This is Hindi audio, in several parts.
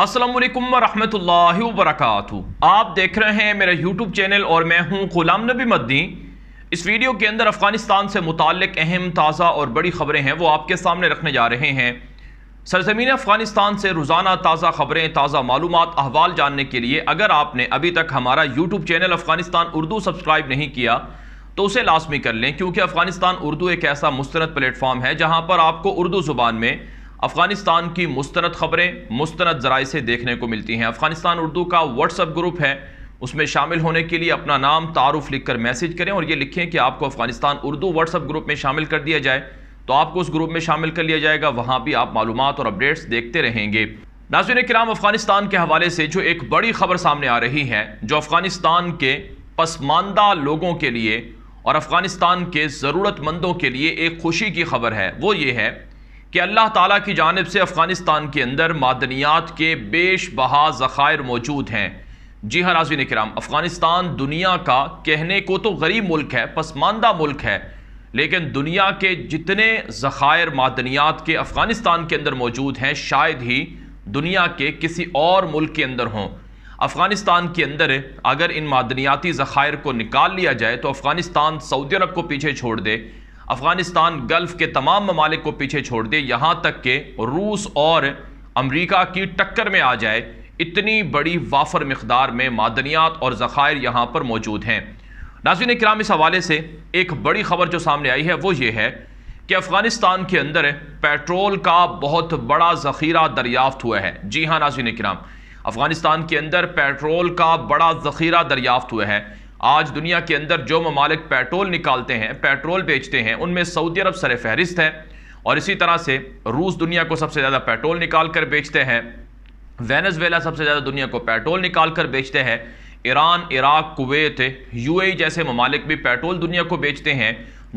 असलम वरहमतुल्लाह वरक आप देख रहे हैं मेरा यूट्यूब चैनल और मैं हूं गुलाम नबी मदनी इस वीडियो के अंदर अफगानिस्तान से मुतक अहम ताज़ा और बड़ी खबरें हैं वो आपके सामने रखने जा रहे हैं सरजमीन अफगानिस्तान से रोज़ाना ताज़ा खबरें ताज़ा मालूम अहवाल जानने के लिए अगर आपने अभी तक हमारा YouTube channel Afghanistan Urdu subscribe नहीं किया तो उसे लाजमी कर लें क्योंकि अफगानिस्तान उर्दू एक ऐसा मुस्रद प्लेटफॉर्म है जहाँ पर आपको उर्दू ज़ुबान में अफगानिस्तान की मुस्तंद खबरें मुस्तंद जराए से देखने को मिलती हैं अफगानिस्तान उर्दू का व्हाट्सअप ग्रुप है उसमें शामिल होने के लिए अपना नाम तारुफ लिख कर मैसेज करें और ये लिखें कि आपको अफगानिस्तान उर्दू व्हाट्सअप ग्रुप में शामिल कर दिया जाए तो आपको उस ग्रुप में शामिल कर लिया जाएगा वहाँ भी आप मालूम और अपडेट्स देखते रहेंगे नाजिन कराम अफगानिस्तान के हवाले से जो एक बड़ी खबर सामने आ रही है जो अफगानिस्तान के पसमानदा लोगों के लिए और अफगानिस्तान के ज़रूरतमंदों के लिए एक खुशी की खबर है वो ये है कि अल्लाह ताला की जानब से अफ़गानिस्तान के अंदर मादनियात के बेश बहा ज़ख़ायर मौजूद हैं जी हाँ राजी कराम अफ़गानिस्तान दुनिया का कहने को तो गरीब मुल्क है पसमानदा मुल्क है लेकिन दुनिया के जितने ज़ख़ायर मादनियात के अफ़गानिस्तान के अंदर मौजूद हैं शायद ही दुनिया के किसी और मुल्क के अंदर हों अफ़गानिस्तान के अंदर अगर इन मादनियाती ज़ख़ायर को निकाल लिया जाए तो अफ़गानिस्तान सऊदी अरब को पीछे छोड़ दे अफगानिस्तान गल्फ के तमाम ममालिक को पीछे छोड़ दे यहाँ तक के रूस और अमरीका की टक्कर में आ जाए इतनी बड़ी वाफर मकदार में मादनियात और ज़खायर यहाँ पर मौजूद हैं नाजिन कराम इस हवाले से एक बड़ी खबर जो सामने आई है वो ये है कि अफ़गानिस्तान के अंदर पेट्रोल का बहुत बड़ा ज़ख़ीरा दरियाफ्त हुआ है जी हाँ नाजिन कराम अफ़गानिस्तान के अंदर पेट्रोल का बड़ा ज़ख़ीरा दरियाफ्त हुआ है आज दुनिया के अंदर जो ममालिक पेट्रोल निकालते हैं पेट्रोल बेचते हैं उनमें सऊदी अरब सर फहरिस्त है और इसी तरह से रूस दुनिया को सबसे ज़्यादा पेट्रोल निकाल कर बेचते हैं वेनेजवेला सबसे ज़्यादा दुनिया को पेट्रोल निकाल कर बेचते हैं ईरान इराक कुवैत यूएई जैसे ममालिक भी पेट्रोल दुनिया को बेचते हैं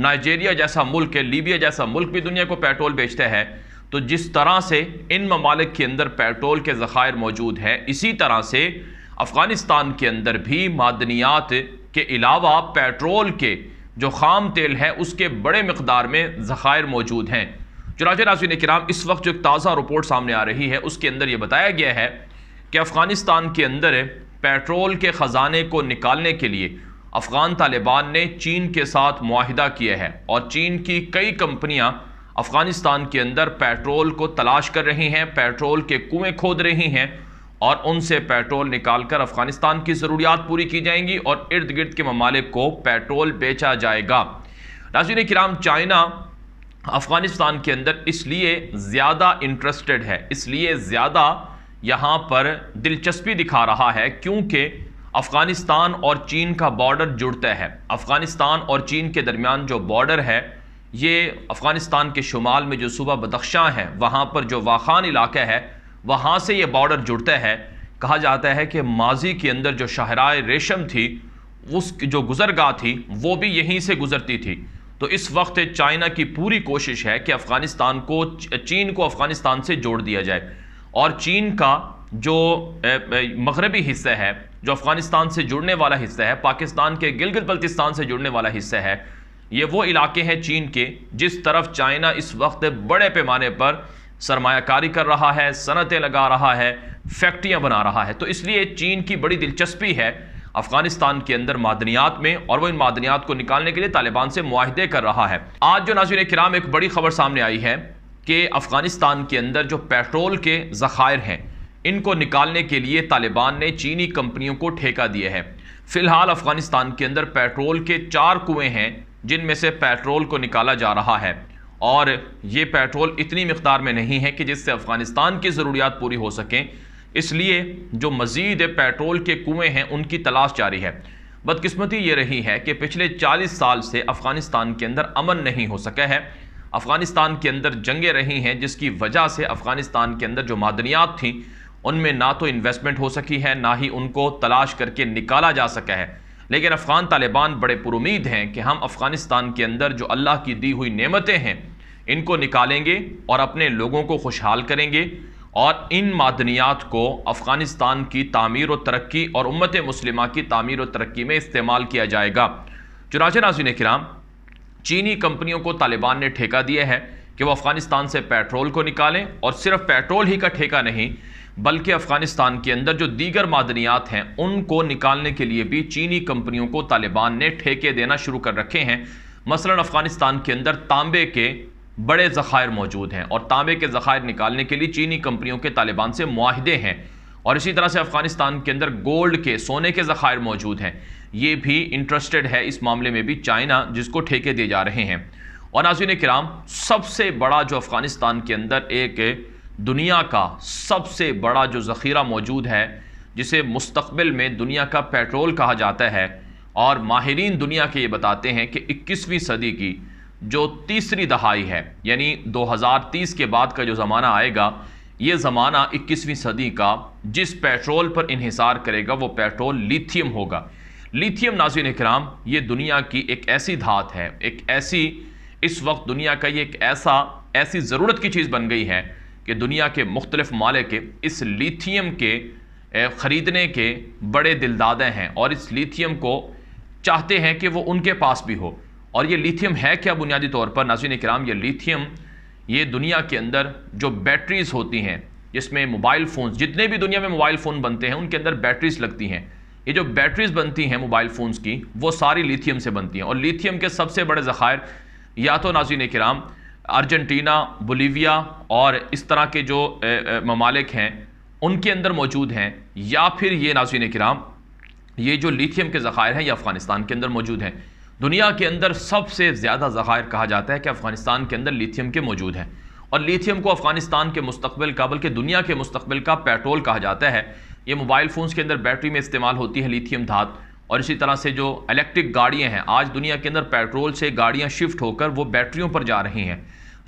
नाइजेरिया जैसा मुल्क है लीबिया जैसा मुल्क भी दुनिया को पेट्रोल बेचते हैं तो जिस तरह से इन ममालिक के अंदर पेट्रोल के ज़ख़ायर मौजूद हैं इसी तरह से अफ़गानिस्तान के अंदर भी मादनियात के अलावा पेट्रोल के जो खाम तेल है उसके बड़े मकदार में ज़ख़ायर मौजूद हैं चुनाच नासिन कराम इस वक्त जो एक ताज़ा रिपोर्ट सामने आ रही है उसके अंदर ये बताया गया है कि अफ़गानिस्तान के अंदर पेट्रोल के ख़जाने को निकालने के लिए अफ़गान तालिबान ने चीन के साथ माहिदा किया है और चीन की कई कंपनियाँ अफ़गानिस्तान के अंदर पेट्रोल को तलाश कर रही हैं पेट्रोल के कुएँ खोद रही हैं और उनसे पेट्रोल निकाल कर अफगानिस्तान की ज़रूरियात पूरी की जाएंगी और इर्द गिर्द के ममालिक को पेट्रोल बेचा जाएगा नाजिन कराम चाइना अफ़गानिस्तान के अंदर इसलिए ज़्यादा इंटरेस्टेड है इसलिए ज़्यादा यहाँ पर दिलचस्पी दिखा रहा है क्योंकि अफ़गानिस्तान और चीन का बॉर्डर जुड़ता है अफ़गानिस्तान और चीन के दरमियान जो बॉर्डर है ये अफ़गानिस्तान के शुमाल में जो सूबा बदख्शां है वहाँ पर जो वाखान इलाका है वहाँ से ये बॉर्डर जुड़ता है कहा जाता है कि माजी के अंदर जो शाहराय रेशम थी उस जो गुजरगाह थी वो भी यहीं से गुजरती थी तो इस वक्त चाइना की पूरी कोशिश है कि अफ़गानिस्तान को चीन को अफ़गानिस्तान से जोड़ दिया जाए और चीन का जो मगरबी हिस्सा है जो अफ़गानिस्तान से जुड़ने वाला हिस्सा है पाकिस्तान के गिलगित बल्तिस्तान से जुड़ने वाला हिस्सा है ये वो इलाके हैं चीन के जिस तरफ चाइना इस वक्त बड़े पैमाने पर सरमाकारी कर रहा है सनतें लगा रहा है फैक्ट्रियाँ बना रहा है तो इसलिए चीन की बड़ी दिलचस्पी है अफगानिस्तान के अंदर मादनियात में और वो इन मादनियात को निकालने के लिए तालिबान से मुआहदे कर रहा है आज जो नाजिन कराम एक बड़ी खबर सामने आई है कि अफगानिस्तान के अंदर जो पेट्रोल के ज़खायर हैं इनको निकालने के लिए तालिबान ने चीनी कंपनियों को ठेका दिया है फिलहाल अफगानिस्तान के अंदर पेट्रोल के चार कुएं हैं जिनमें से पेट्रोल को निकाला जा रहा है और ये पेट्रोल इतनी मकदार में नहीं है कि जिससे अफ़गानिस्तान की ज़रूरियात पूरी हो सकें इसलिए जो मज़ीद पेट्रोल के कुएँ हैं उनकी तलाश जारी है बदकस्मती ये रही है कि पिछले 40 साल से अफ़गानिस्तान के अंदर अमन नहीं हो सका है अफ़गानिस्तान के अंदर जंगें रही हैं जिसकी वजह से अफ़गानिस्तान के अंदर जो मादनियात थी उनमें ना तो इन्वेस्टमेंट हो सकी है ना ही उनको तलाश करके निकाला जा सका है लेकिन अफ़गान तालिबान बड़े पुरुद हैं कि हम अफ़गानिस्तान के अंदर जो अल्लाह की दी हुई नेमतें हैं इनको निकालेंगे और अपने लोगों को खुशहाल करेंगे और इन मादनियात को अफ़गानिस्तान की तमीर व तरक्की और उम्मत मुस्लिम की तमीर व तरक्की में इस्तेमाल किया जाएगा चुनाच नाजिन कराम चीनी कंपनियों को तालिबान ने ठेका दिया है कि वह अफ़गानिस्तान से पेट्रोल को निकालें और सिर्फ पेट्रोल ही का ठेका नहीं बल्कि अफगानिस्तान के अंदर जो दीगर मादनियात हैं उनको निकालने के लिए भी चीनी कंपनियों को तालिबान ने ठेके देना शुरू कर रखे हैं मसला अफगानिस्तान के अंदर तांबे के बड़े ज़खायर मौजूद हैं और तांबे के ज़खायर निकालने के लिए चीनी कंपनियों के तालिबान से माहदे हैं और इसी तरह से अफगानिस्तान के अंदर गोल्ड के सोने के ज़खायर मौजूद हैं ये भी इंटरेस्टेड है इस मामले में भी चाइना जिसको ठेके दिए जा रहे हैं और नाजिन कराम सबसे बड़ा जो अफगानिस्तान के अंदर एक दुनिया का सबसे बड़ा जो ज़ख़ीरा मौजूद है जिसे मुस्तबिल में दुनिया का पेट्रोल कहा जाता है और माहरीन दुनिया के ये बताते हैं कि इक्कीसवीं सदी की जो तीसरी दहाई है यानी 2030 के बाद का जो ज़माना आएगा ये ज़माना 21वीं सदी का जिस पेट्रोल पर इहिसार करेगा वो पेट्रोल लिथियम होगा लिथियम नाजिन कराम ये दुनिया की एक ऐसी धात है एक ऐसी इस वक्त दुनिया का ये एक ऐसा ऐसी ज़रूरत की चीज़ बन गई है कि दुनिया के मुख्तलिफ मालिक इस लिथियम के ख़रीदने के बड़े दिलदादे हैं और इस लिथियम को चाहते हैं कि वो उनके पास भी हो और ये लिथियम है क्या बुनियादी तौर पर नाजिन कराम ये लिथियम ये दुनिया के अंदर जो बैटरीज़ होती हैं जिसमें मोबाइल फ़ोन जितने भी दुनिया में मोबाइल फ़ोन बनते हैं उनके अंदर बैटरीज़ लगती हैं ये जो बैटरीज़ बनती हैं मोबाइल फ़ोन्स की वो सारी लिथियम से बनती हैं और लिथियम के सबसे बड़े ज़ख़ायर या तो नाजीन कराम अर्जेंटीना बोलीविया और इस तरह के जो ममालिक हैं उनके अंदर मौजूद हैं या फिर ये नाजिन कराम ये जो लिथियम के ज़ख़ायर हैं ये अफ़गानिस्तान के अंदर मौजूद हैं दुनिया के अंदर सबसे ज़्यादा ज़ख़ायर कहा जाता है कि अफ़गानिस्तान के अंदर लिथियम के मौजूद हैं और लिथियम को अफ़गानिस्तान के मुस्तबिल का बल्कि दुनिया के मुस्तबिल का पेट्रोल कहा जाता है ये मोबाइल फ़ोन्स के अंदर बैटरी में इस्तेमाल होती है लिथियम धात और इसी तरह से जो इलेक्ट्रिक गाड़ियाँ हैं आज दुनिया के अंदर पेट्रोल से गाड़ियाँ शिफ्ट होकर वो बैटरियों पर जा रही हैं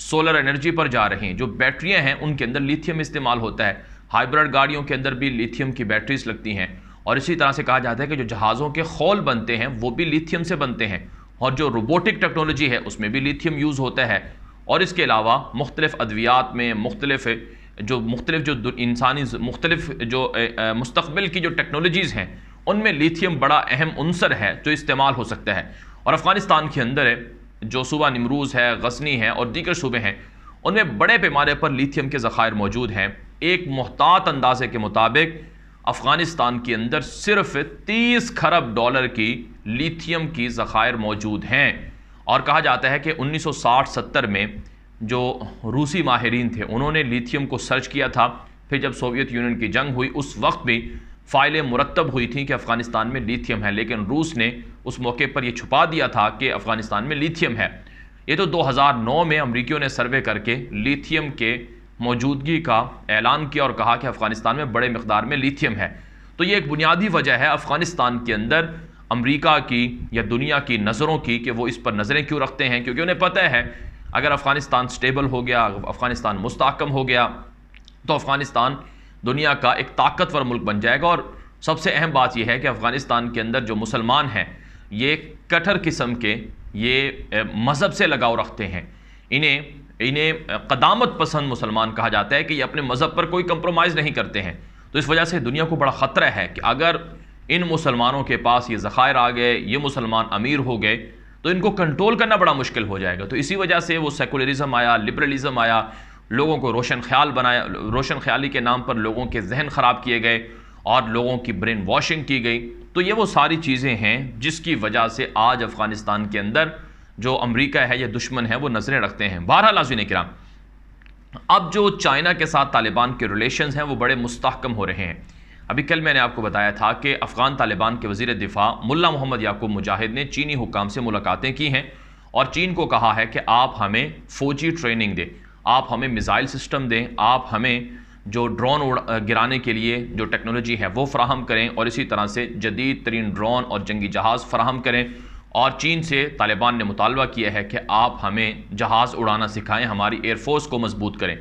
सोलर एनर्जी पर जा रही हैं जो बैटरियाँ हैं उनके अंदर लिथियम इस्तेमाल होता है हाइब्रिड गाड़ियों के अंदर भी लिथियम की बैटरीज लगती हैं और इसी तरह से कहा जाता है कि जो जहाज़ों के खोल बनते हैं वो भी लिथियम से बनते हैं और जो रोबोटिक टेक्नोलॉजी है उसमें भी लिथियम यूज़ होता है और इसके अलावा मुख्तलिफ अद्वियात में मुख्तलिफ जो मुख्तलिफ जो इंसानी मुख्तलिफ जो मुस्तबिल की जो टेक्नोलॉजीज़ हैं उनमें लिथियम बड़ा अहम अनसर है जो इस्तेमाल हो सकता है और अफ़गानिस्तान के अंदर जो सूबा नमरूज़ है गसनी है और दीगर सूबे हैं उनमें बड़े पैमाने पर लिथियम के ज़ख़ायर मौजूद हैं एक महतात अंदाजे के मुताबिक अफ़गानिस्तान के अंदर सिर्फ तीस खरब डॉलर की लिथियम की ज़ख़ायर मौजूद हैं और कहा जाता है कि 1960-70 में जो रूसी माहरीन थे उन्होंने लिथियम को सर्च किया था फिर जब सोवियत यूनियन की जंग हुई उस वक्त भी फाइलें मुरतब हुई थी कि अफ़गानिस्तान में लिथियम है लेकिन रूस ने उस मौके पर यह छुपा दिया था कि अफ़गानिस्तान में लिथियम है ये तो 2009 में अमरीकियों ने सर्वे करके लिथियम के मौजूदगी का ऐलान किया और कहा कि अफ़गानिस्तान में बड़े मकदार में लिथियम है तो ये एक बुनियादी वजह है अफ़गानिस्तान के अंदर अमरीका की या दुनिया की नज़रों की कि वो इस पर नज़रें क्यों रखते हैं क्योंकि उन्हें पता है अगर अफ़गानिस्तान स्टेबल हो गया अफ़गानिस्तान मुस्तकम हो गया तो अफ़गानिस्तान दुनिया का एक ताकतवर मुल्क बन जाएगा और सबसे अहम बात यह है कि अफ़गानिस्तान के अंदर जो मुसलमान हैं ये कटर किस्म के ये मज़हब से लगाव रखते हैं इन्हें इन्हें कदामत पसंद मुसलमान कहा जाता है कि ये अपने मज़हब पर कोई कंप्रोमाइज़ नहीं करते हैं तो इस वजह से दुनिया को बड़ा ख़तरा है कि अगर इन मुसलमानों के पास ये ज़ख़ायर आ गए ये मुसलमान अमीर हो गए तो इनको कंट्रोल करना बड़ा मुश्किल हो जाएगा तो इसी वजह से वो सेकुलरिज्म आया लिबरलिज्म आया लोगों को रोशन ख्याल बनाया रोशन ख्याली के नाम पर लोगों के जहन ख़राब किए गए और लोगों की ब्रेन वॉशिंग की गई तो ये वो सारी चीज़ें हैं जिसकी वजह से आज अफ़गानिस्तान के अंदर जो अमरीका है या दुश्मन है वो नज़रें रखते हैं बहरहाल ने किरा अब जो चाइना के साथ तालिबान के रिलेशन हैं वो बड़े मुस्तकम हो रहे हैं अभी कल मैंने आपको बताया था कि अफ़गान तालिबान के वजीर दिफा मुला मोहम्मद याकूब मुजाहिद ने चीनी हुकाम से मुलाकातें की हैं और चीन को कहा है कि आप हमें फ़ौजी ट्रेनिंग दें आप हमें मिज़ाइल सिस्टम दें आप हमें जो ड्रोन उड़ गिराने के लिए जो टेक्नोलॉजी है वो फ्राहम करें और इसी तरह से जदीद तरीन ड्रोन और जंगी जहाज़ फ्राहम करें और चीन से तालिबान ने मुतालबा किया है कि आप हमें जहाज़ उड़ाना सिखाएं हमारी एयरफोर्स को मजबूत करें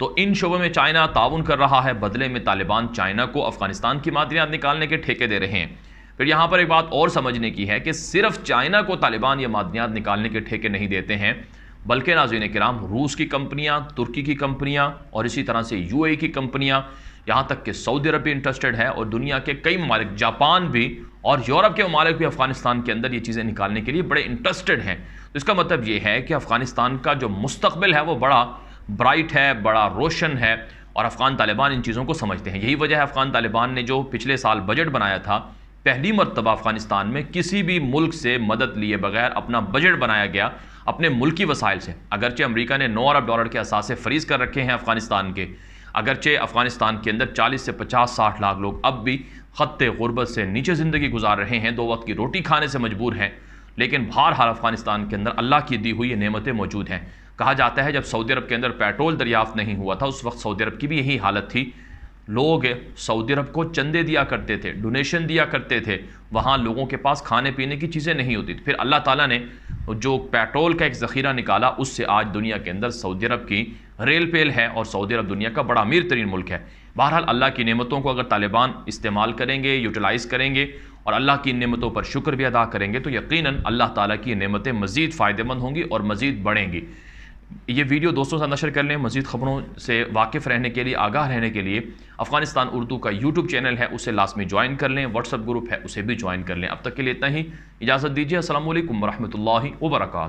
तो इन शोबों में चाइना ताउन कर रहा है बदले में तालिबान चाइना को अफगानिस्तान की मादनियात निकालने के ठेके दे रहे हैं फिर यहाँ पर एक बात और समझने की है कि सिर्फ चाइना को तालिबान ये मादनियात निकालने के ठेके नहीं देते हैं बल्कि नाजिन कराम रूस की कंपनियाँ तुर्की की कंपनियाँ और इसी तरह से यू की कंपनियाँ यहाँ तक कि सऊदी अरब भी इंटरेस्टेड है और दुनिया के कई ममालिक जापान भी और यूरोप के ममालिक भी अफ़गानिस्तान के अंदर ये चीज़ें निकालने के लिए बड़े इंटरेस्टेड हैं तो इसका मतलब ये है कि अफ़गानिस्तान का जो मुस्तबिल है वो बड़ा ब्राइट है बड़ा रोशन है और अफ़गान तालिबान इन चीज़ों को समझते हैं यही वजह है अफ़गान तालिबान ने जो पिछले साल बजट बनाया था पहली मरतबा अफ़गानिस्तान में किसी भी मुल्क से मदद लिए बगैर अपना बजट बनाया गया अपने मुल्की वसाइल से अगरचे अमरीका ने नौ अरब डॉलर के असासे फ्रीज़ कर रखे हैं अफ़गानिस्तान के अगरचे अफ़गानिस्तान के अंदर 40 से 50 साठ लाख लोग अब भी ख़त गुरबत से नीचे ज़िंदगी गुजार रहे हैं दो वक्त की रोटी खाने से मजबूर हैं लेकिन बहरहाल अफ़गानिस्तान के अंदर अल्लाह की दी हुई नियमतें मौजूद हैं कहा जाता है जब सऊदी अरब के अंदर पेट्रोल दरियाफ्त नहीं हुआ था उस वक्त सऊदी अरब की भी यही हालत थी लोग सऊदी अरब को चंदे दिया करते थे डोनेशन दिया करते थे वहाँ लोगों के पास खाने पीने की चीज़ें नहीं होती थी फिर अल्लाह ताला ने जो पेट्रोल का एक ज़ख़ीरा निकाला उससे आज दुनिया के अंदर सऊदी अरब की रेल पेल है और सऊदी अरब दुनिया का बड़ा अमीर तरीन मुल्क है बहरहाल अल्लाह की नमतों को अगर तालिबान इस्तेमाल करेंगे यूटिलाइज़ करेंगे और अल्लाह की नियमतों पर शुक्र भी अदा करेंगे तो यकीन अल्लाह ताली की नेमतें मज़ीद फ़ायदेमंद होंगी और मज़ीद बढ़ेंगी ये वीडियो दोस्तों से नशर कर लें मजीद खबरों से वाकिफ़ रहने के लिए आगाह रहने के लिए अफगानिस्तान उर्दू का यूट्यूब चैनल है उसे लाजमी ज्वाइन कर लें व्हाट्सअप ग्रुप है उसे भी ज्वाइन कर लें अब तक के लिए इतना ही इजाज़त दीजिए असल वरहमल वर्का